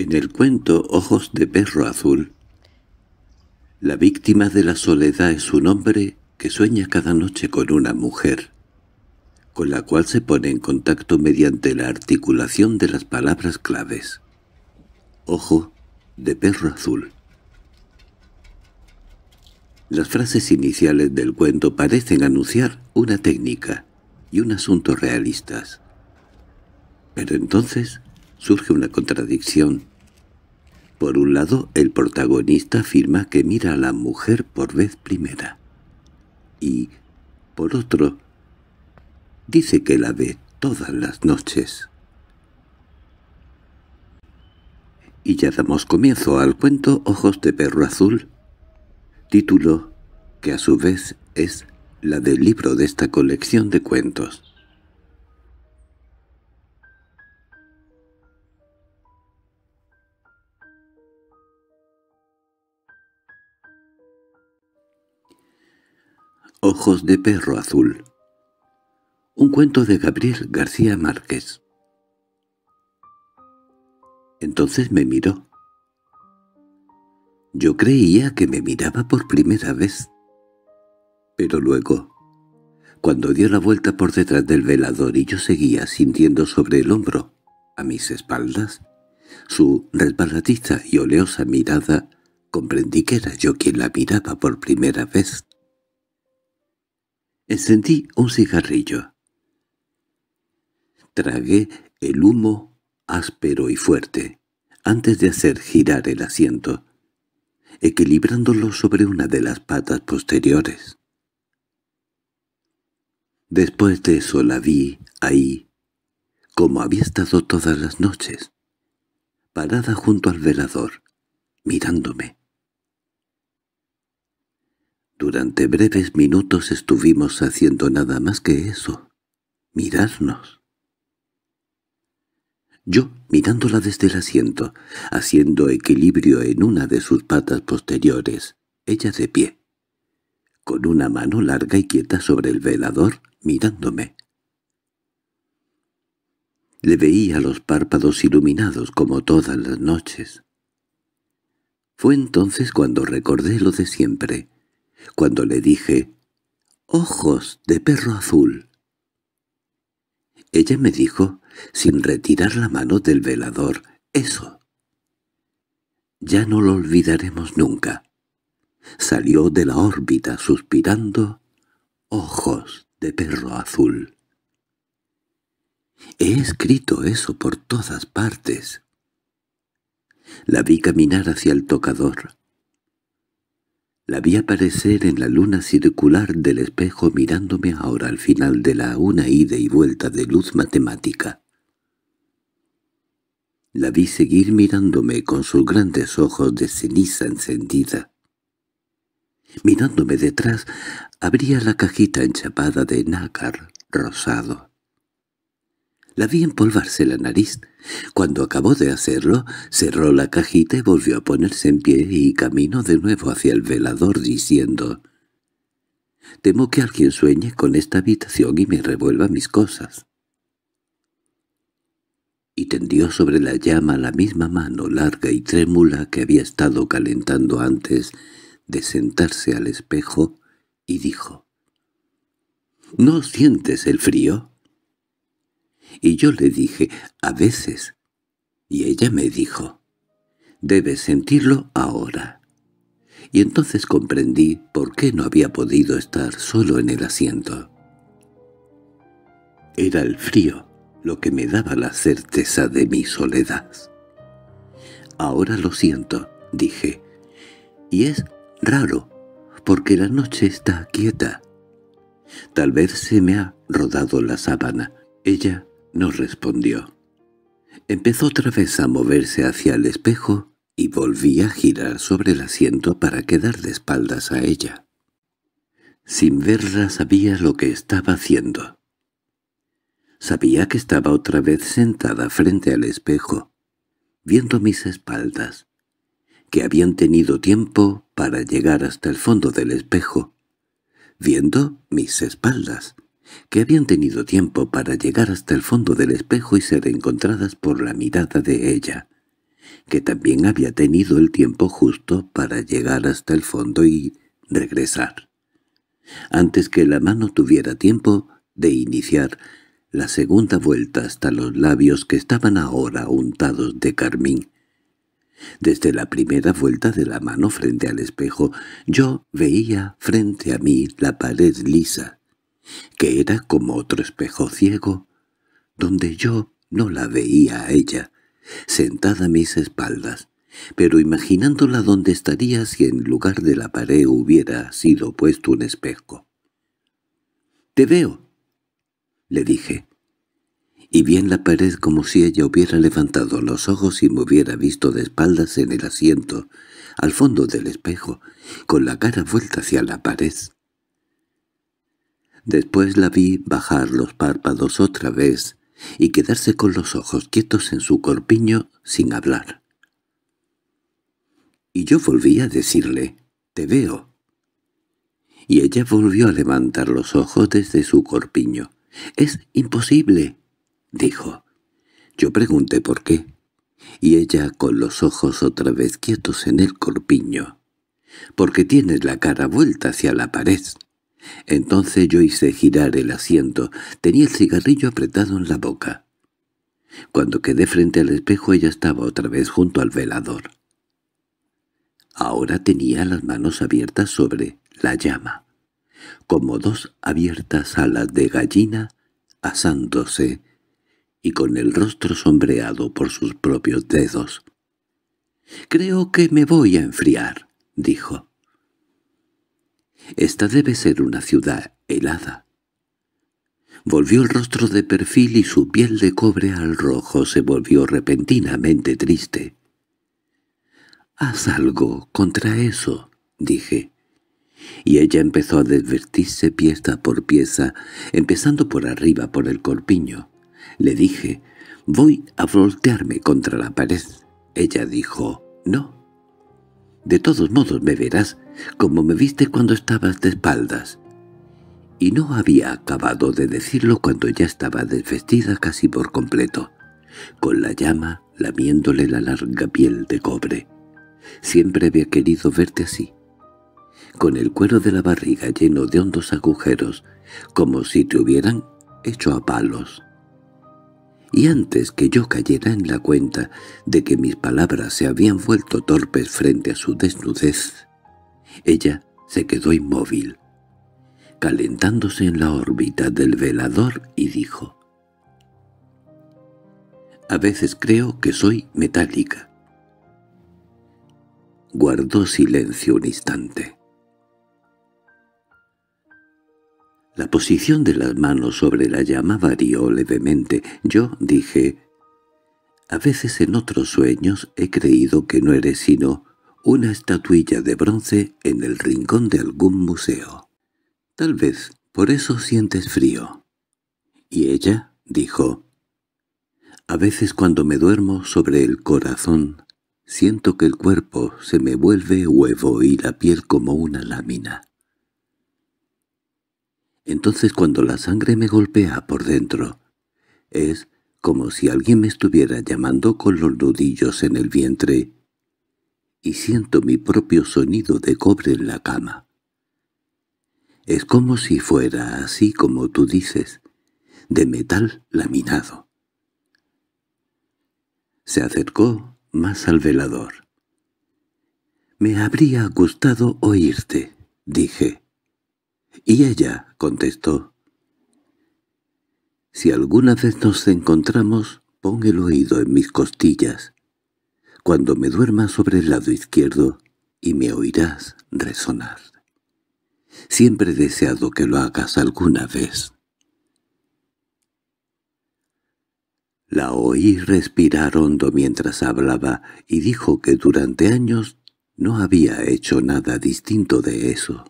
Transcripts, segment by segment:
En el cuento Ojos de perro azul, la víctima de la soledad es un hombre que sueña cada noche con una mujer, con la cual se pone en contacto mediante la articulación de las palabras claves. Ojo de perro azul. Las frases iniciales del cuento parecen anunciar una técnica y un asunto realistas. Pero entonces surge una contradicción por un lado, el protagonista afirma que mira a la mujer por vez primera. Y, por otro, dice que la ve todas las noches. Y ya damos comienzo al cuento Ojos de Perro Azul, título que a su vez es la del libro de esta colección de cuentos. Ojos de perro azul. Un cuento de Gabriel García Márquez. Entonces me miró. Yo creía que me miraba por primera vez. Pero luego, cuando dio la vuelta por detrás del velador y yo seguía sintiendo sobre el hombro, a mis espaldas, su resbaladiza y oleosa mirada, comprendí que era yo quien la miraba por primera vez. Encendí un cigarrillo. Tragué el humo áspero y fuerte, antes de hacer girar el asiento, equilibrándolo sobre una de las patas posteriores. Después de eso la vi ahí, como había estado todas las noches, parada junto al velador, mirándome, durante breves minutos estuvimos haciendo nada más que eso, mirarnos. Yo, mirándola desde el asiento, haciendo equilibrio en una de sus patas posteriores, ella de pie, con una mano larga y quieta sobre el velador, mirándome. Le veía los párpados iluminados como todas las noches. Fue entonces cuando recordé lo de siempre, cuando le dije «Ojos de perro azul». Ella me dijo, sin retirar la mano del velador, «Eso». Ya no lo olvidaremos nunca. Salió de la órbita suspirando «Ojos de perro azul». He escrito eso por todas partes. La vi caminar hacia el tocador, la vi aparecer en la luna circular del espejo mirándome ahora al final de la una ida y vuelta de luz matemática. La vi seguir mirándome con sus grandes ojos de ceniza encendida. Mirándome detrás, abría la cajita enchapada de nácar rosado. La vi empolvarse la nariz. Cuando acabó de hacerlo, cerró la cajita y volvió a ponerse en pie y caminó de nuevo hacia el velador diciendo «Temo que alguien sueñe con esta habitación y me revuelva mis cosas». Y tendió sobre la llama la misma mano larga y trémula que había estado calentando antes de sentarse al espejo y dijo «¿No sientes el frío?» y yo le dije, a veces. Y ella me dijo, debes sentirlo ahora. Y entonces comprendí por qué no había podido estar solo en el asiento. Era el frío lo que me daba la certeza de mi soledad. «Ahora lo siento», dije, «y es raro, porque la noche está quieta. Tal vez se me ha rodado la sábana. Ella no respondió. Empezó otra vez a moverse hacia el espejo y volví a girar sobre el asiento para quedar de espaldas a ella. Sin verla sabía lo que estaba haciendo. Sabía que estaba otra vez sentada frente al espejo, viendo mis espaldas, que habían tenido tiempo para llegar hasta el fondo del espejo, viendo mis espaldas que habían tenido tiempo para llegar hasta el fondo del espejo y ser encontradas por la mirada de ella, que también había tenido el tiempo justo para llegar hasta el fondo y regresar. Antes que la mano tuviera tiempo de iniciar la segunda vuelta hasta los labios que estaban ahora untados de carmín. Desde la primera vuelta de la mano frente al espejo, yo veía frente a mí la pared lisa, que era como otro espejo ciego, donde yo no la veía a ella, sentada a mis espaldas, pero imaginándola dónde estaría si en lugar de la pared hubiera sido puesto un espejo. —¡Te veo! —le dije. Y vi en la pared como si ella hubiera levantado los ojos y me hubiera visto de espaldas en el asiento, al fondo del espejo, con la cara vuelta hacia la pared. Después la vi bajar los párpados otra vez y quedarse con los ojos quietos en su corpiño sin hablar. Y yo volví a decirle, «Te veo». Y ella volvió a levantar los ojos desde su corpiño. «Es imposible», dijo. Yo pregunté por qué, y ella con los ojos otra vez quietos en el corpiño. «Porque tienes la cara vuelta hacia la pared». Entonces yo hice girar el asiento. Tenía el cigarrillo apretado en la boca. Cuando quedé frente al espejo ella estaba otra vez junto al velador. Ahora tenía las manos abiertas sobre la llama, como dos abiertas alas de gallina asándose y con el rostro sombreado por sus propios dedos. «Creo que me voy a enfriar», dijo. Esta debe ser una ciudad helada. Volvió el rostro de perfil y su piel de cobre al rojo se volvió repentinamente triste. «Haz algo contra eso», dije. Y ella empezó a desvertirse pieza por pieza, empezando por arriba por el corpiño. Le dije, «Voy a voltearme contra la pared». Ella dijo, «No». De todos modos me verás como me viste cuando estabas de espaldas. Y no había acabado de decirlo cuando ya estaba desvestida casi por completo, con la llama lamiéndole la larga piel de cobre. Siempre había querido verte así, con el cuero de la barriga lleno de hondos agujeros, como si te hubieran hecho a palos y antes que yo cayera en la cuenta de que mis palabras se habían vuelto torpes frente a su desnudez, ella se quedó inmóvil, calentándose en la órbita del velador y dijo, «A veces creo que soy metálica». Guardó silencio un instante. La posición de las manos sobre la llama varió levemente. Yo dije, «A veces en otros sueños he creído que no eres sino una estatuilla de bronce en el rincón de algún museo. Tal vez por eso sientes frío». Y ella dijo, «A veces cuando me duermo sobre el corazón, siento que el cuerpo se me vuelve huevo y la piel como una lámina. Entonces cuando la sangre me golpea por dentro, es como si alguien me estuviera llamando con los nudillos en el vientre, y siento mi propio sonido de cobre en la cama. Es como si fuera, así como tú dices, de metal laminado. Se acercó más al velador. «Me habría gustado oírte», dije. Y ella contestó, «Si alguna vez nos encontramos, pon el oído en mis costillas. Cuando me duerma sobre el lado izquierdo, y me oirás resonar. Siempre he deseado que lo hagas alguna vez». La oí respirar hondo mientras hablaba y dijo que durante años no había hecho nada distinto de eso.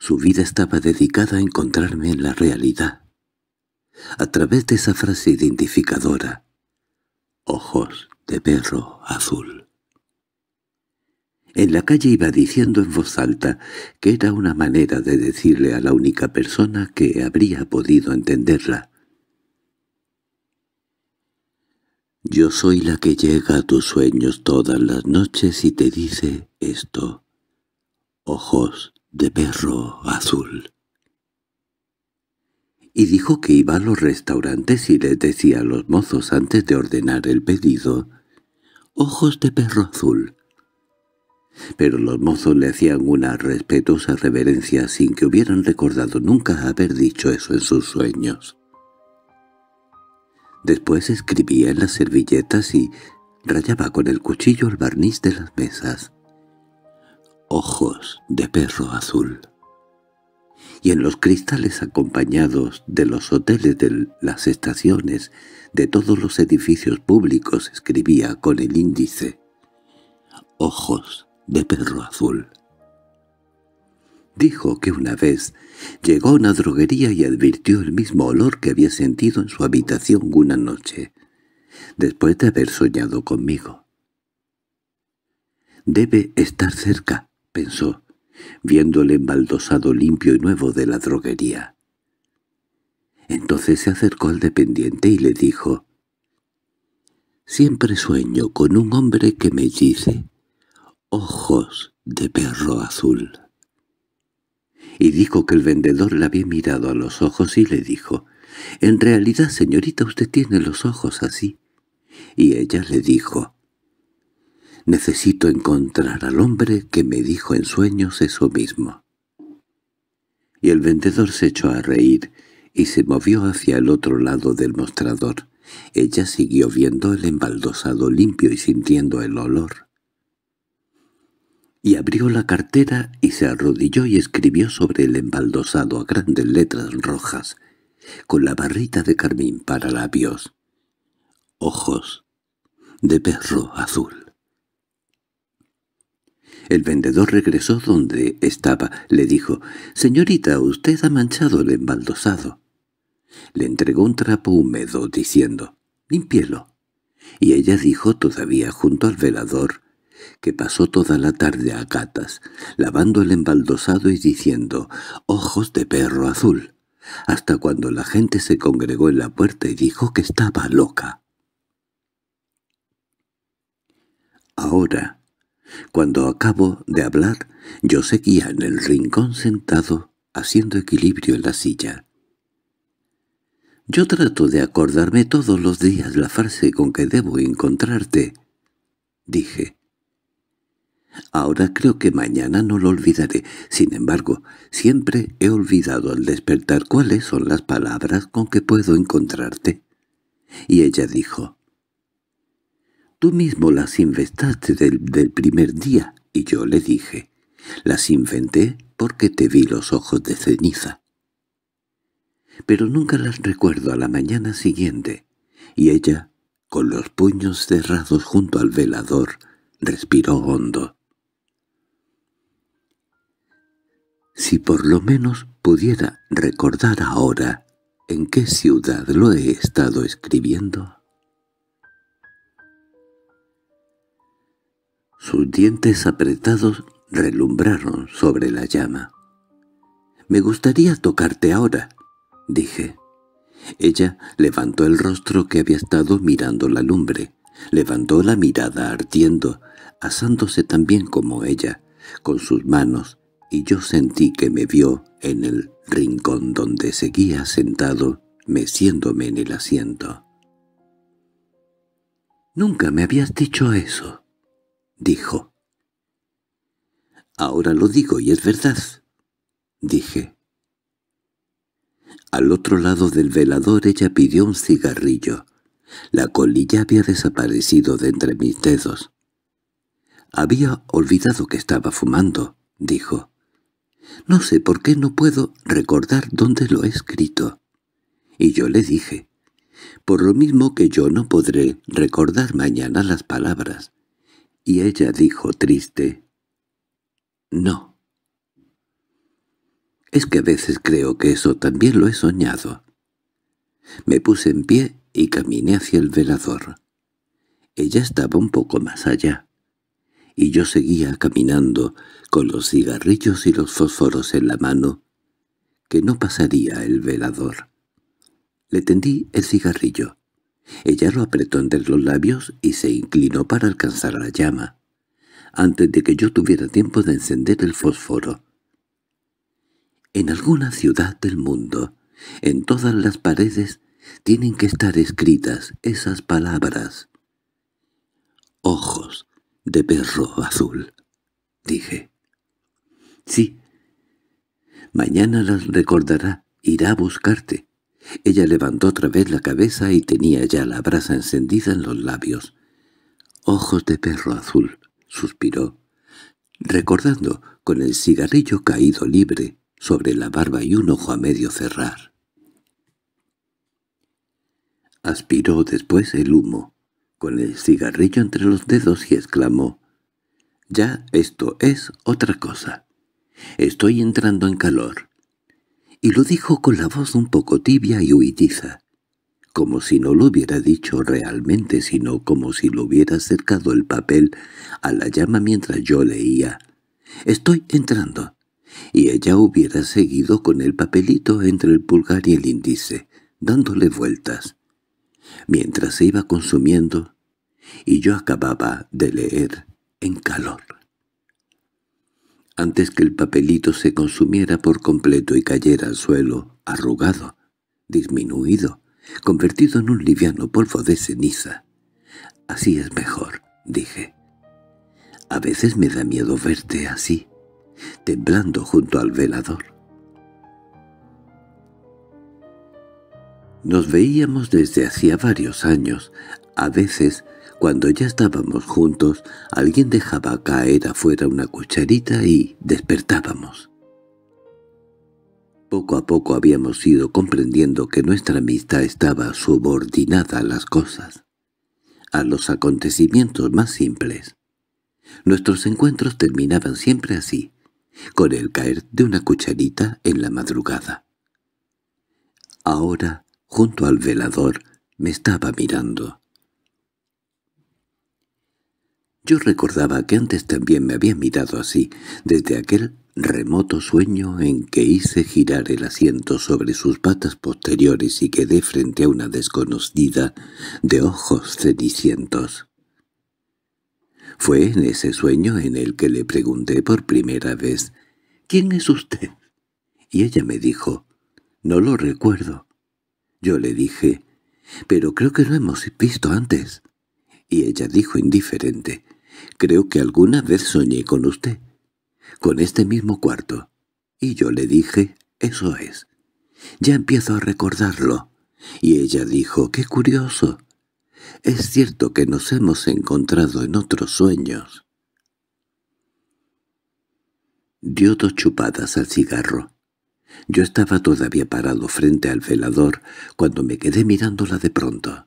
Su vida estaba dedicada a encontrarme en la realidad. A través de esa frase identificadora, ojos de perro azul. En la calle iba diciendo en voz alta que era una manera de decirle a la única persona que habría podido entenderla. Yo soy la que llega a tus sueños todas las noches y te dice esto. Ojos de perro azul. Y dijo que iba a los restaurantes y les decía a los mozos antes de ordenar el pedido, «Ojos de perro azul». Pero los mozos le hacían una respetuosa reverencia sin que hubieran recordado nunca haber dicho eso en sus sueños. Después escribía en las servilletas y rayaba con el cuchillo el barniz de las mesas ojos de perro azul. Y en los cristales acompañados de los hoteles de las estaciones de todos los edificios públicos escribía con el índice «Ojos de perro azul». Dijo que una vez llegó a una droguería y advirtió el mismo olor que había sentido en su habitación una noche, después de haber soñado conmigo. «Debe estar cerca», pensó, viéndole embaldosado limpio y nuevo de la droguería. Entonces se acercó al dependiente y le dijo, «Siempre sueño con un hombre que me dice, ojos de perro azul». Y dijo que el vendedor le había mirado a los ojos y le dijo, «En realidad, señorita, usted tiene los ojos así». Y ella le dijo, Necesito encontrar al hombre que me dijo en sueños eso mismo. Y el vendedor se echó a reír y se movió hacia el otro lado del mostrador. Ella siguió viendo el embaldosado limpio y sintiendo el olor. Y abrió la cartera y se arrodilló y escribió sobre el embaldosado a grandes letras rojas, con la barrita de carmín para labios. Ojos de perro azul. El vendedor regresó donde estaba. Le dijo, «Señorita, usted ha manchado el embaldosado». Le entregó un trapo húmedo, diciendo, «Límpielo». Y ella dijo todavía junto al velador, que pasó toda la tarde a gatas, lavando el embaldosado y diciendo «Ojos de perro azul», hasta cuando la gente se congregó en la puerta y dijo que estaba loca. Ahora, cuando acabo de hablar, yo seguía en el rincón sentado, haciendo equilibrio en la silla. Yo trato de acordarme todos los días la frase con que debo encontrarte, dije. Ahora creo que mañana no lo olvidaré. Sin embargo, siempre he olvidado al despertar cuáles son las palabras con que puedo encontrarte. Y ella dijo, Tú mismo las inventaste del, primer día, y yo le dije. Las inventé porque te vi los ojos de ceniza. Pero nunca las recuerdo a la mañana siguiente, y ella, con los puños cerrados junto al velador, respiró hondo. Si por lo menos pudiera recordar ahora en qué ciudad lo he estado escribiendo... Sus dientes apretados relumbraron sobre la llama. «Me gustaría tocarte ahora», dije. Ella levantó el rostro que había estado mirando la lumbre, levantó la mirada ardiendo, asándose también como ella, con sus manos, y yo sentí que me vio en el rincón donde seguía sentado, meciéndome en el asiento. «Nunca me habías dicho eso», dijo. —Ahora lo digo y es verdad —dije. Al otro lado del velador ella pidió un cigarrillo. La colilla había desaparecido de entre mis dedos. —Había olvidado que estaba fumando —dijo. —No sé por qué no puedo recordar dónde lo he escrito. Y yo le dije, por lo mismo que yo no podré recordar mañana las palabras, y ella dijo triste, «No». Es que a veces creo que eso también lo he soñado. Me puse en pie y caminé hacia el velador. Ella estaba un poco más allá, y yo seguía caminando con los cigarrillos y los fósforos en la mano, que no pasaría el velador. Le tendí el cigarrillo. Ella lo apretó entre los labios y se inclinó para alcanzar la llama, antes de que yo tuviera tiempo de encender el fósforo. En alguna ciudad del mundo, en todas las paredes, tienen que estar escritas esas palabras. «Ojos de perro azul», dije. «Sí, mañana las recordará, irá a buscarte. Ella levantó otra vez la cabeza y tenía ya la brasa encendida en los labios. «Ojos de perro azul», suspiró, recordando con el cigarrillo caído libre sobre la barba y un ojo a medio cerrar. Aspiró después el humo, con el cigarrillo entre los dedos y exclamó, «Ya esto es otra cosa. Estoy entrando en calor y lo dijo con la voz un poco tibia y huitiza, como si no lo hubiera dicho realmente, sino como si lo hubiera acercado el papel a la llama mientras yo leía. «Estoy entrando», y ella hubiera seguido con el papelito entre el pulgar y el índice, dándole vueltas. Mientras se iba consumiendo, y yo acababa de leer en calor antes que el papelito se consumiera por completo y cayera al suelo, arrugado, disminuido, convertido en un liviano polvo de ceniza. «Así es mejor», dije. «A veces me da miedo verte así, temblando junto al velador». Nos veíamos desde hacía varios años, a veces cuando ya estábamos juntos, alguien dejaba caer afuera una cucharita y despertábamos. Poco a poco habíamos ido comprendiendo que nuestra amistad estaba subordinada a las cosas, a los acontecimientos más simples. Nuestros encuentros terminaban siempre así, con el caer de una cucharita en la madrugada. Ahora, junto al velador, me estaba mirando. Yo recordaba que antes también me había mirado así, desde aquel remoto sueño en que hice girar el asiento sobre sus patas posteriores y quedé frente a una desconocida de ojos cenicientos. Fue en ese sueño en el que le pregunté por primera vez, «¿Quién es usted?» Y ella me dijo, «No lo recuerdo». Yo le dije, «Pero creo que lo hemos visto antes». Y ella dijo indiferente, Creo que alguna vez soñé con usted, con este mismo cuarto. Y yo le dije, eso es. Ya empiezo a recordarlo. Y ella dijo, qué curioso. Es cierto que nos hemos encontrado en otros sueños. Dio dos chupadas al cigarro. Yo estaba todavía parado frente al velador cuando me quedé mirándola de pronto.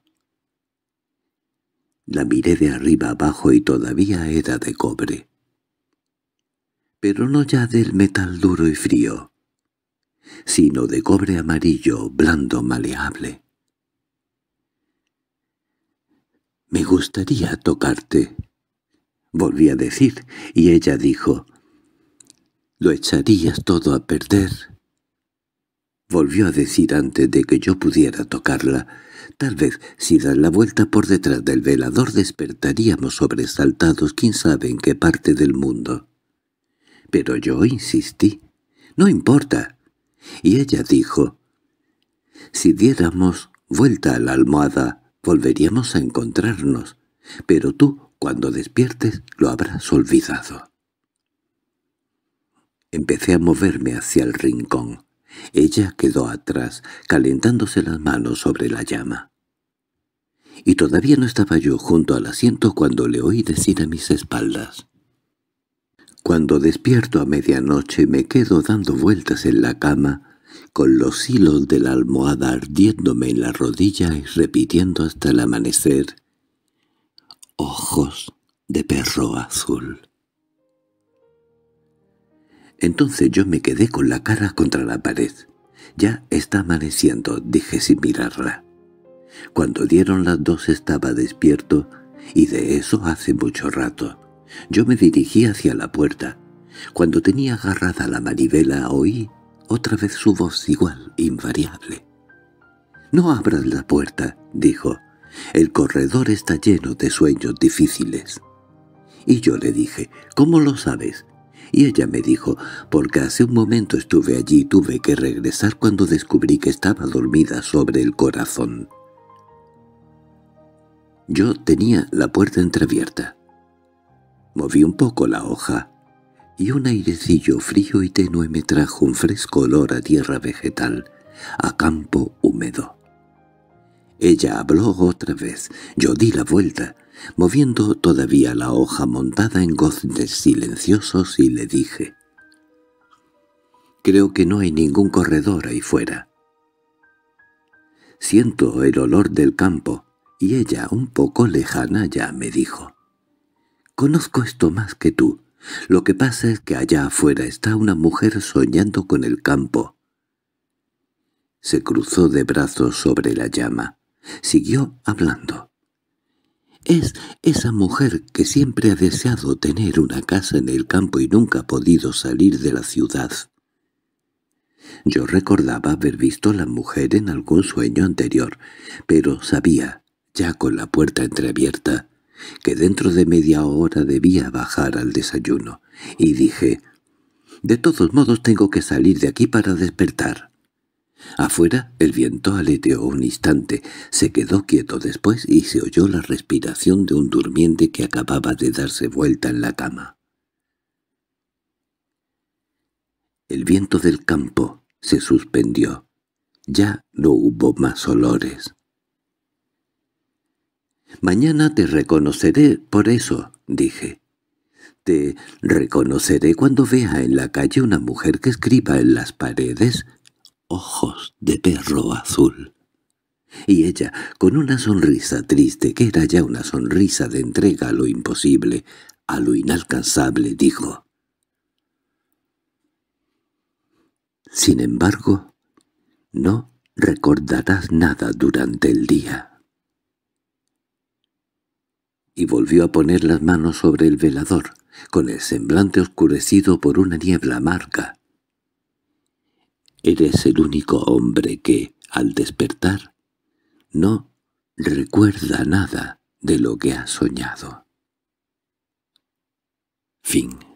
La miré de arriba abajo y todavía era de cobre. Pero no ya del metal duro y frío, sino de cobre amarillo, blando, maleable. «Me gustaría tocarte», volví a decir, y ella dijo, «Lo echarías todo a perder». Volvió a decir antes de que yo pudiera tocarla, Tal vez, si das la vuelta por detrás del velador, despertaríamos sobresaltados quién sabe en qué parte del mundo. Pero yo insistí. «No importa». Y ella dijo, «Si diéramos vuelta a la almohada, volveríamos a encontrarnos, pero tú, cuando despiertes, lo habrás olvidado». Empecé a moverme hacia el rincón. Ella quedó atrás, calentándose las manos sobre la llama. Y todavía no estaba yo junto al asiento cuando le oí decir a mis espaldas. Cuando despierto a medianoche me quedo dando vueltas en la cama, con los hilos de la almohada ardiéndome en la rodilla y repitiendo hasta el amanecer «Ojos de perro azul». Entonces yo me quedé con la cara contra la pared. Ya está amaneciendo, dije sin mirarla. Cuando dieron las dos estaba despierto, y de eso hace mucho rato. Yo me dirigí hacia la puerta. Cuando tenía agarrada la manivela oí otra vez su voz igual, invariable. «No abras la puerta», dijo. «El corredor está lleno de sueños difíciles». Y yo le dije, «¿Cómo lo sabes? y ella me dijo, porque hace un momento estuve allí y tuve que regresar cuando descubrí que estaba dormida sobre el corazón. Yo tenía la puerta entreabierta. Moví un poco la hoja, y un airecillo frío y tenue me trajo un fresco olor a tierra vegetal, a campo húmedo. Ella habló otra vez, yo di la vuelta, moviendo todavía la hoja montada en goznes silenciosos, y le dije, «Creo que no hay ningún corredor ahí fuera». Siento el olor del campo, y ella, un poco lejana, ya me dijo, «Conozco esto más que tú. Lo que pasa es que allá afuera está una mujer soñando con el campo». Se cruzó de brazos sobre la llama. Siguió hablando. Es esa mujer que siempre ha deseado tener una casa en el campo y nunca ha podido salir de la ciudad. Yo recordaba haber visto a la mujer en algún sueño anterior, pero sabía, ya con la puerta entreabierta, que dentro de media hora debía bajar al desayuno, y dije, «De todos modos tengo que salir de aquí para despertar». Afuera el viento aleteó un instante, se quedó quieto después y se oyó la respiración de un durmiente que acababa de darse vuelta en la cama. El viento del campo se suspendió. Ya no hubo más olores. «Mañana te reconoceré por eso», dije. «Te reconoceré cuando vea en la calle una mujer que escriba en las paredes ojos de perro azul. Y ella, con una sonrisa triste, que era ya una sonrisa de entrega a lo imposible, a lo inalcanzable, dijo. Sin embargo, no recordarás nada durante el día. Y volvió a poner las manos sobre el velador, con el semblante oscurecido por una niebla amarga. Eres el único hombre que, al despertar, no recuerda nada de lo que ha soñado. Fin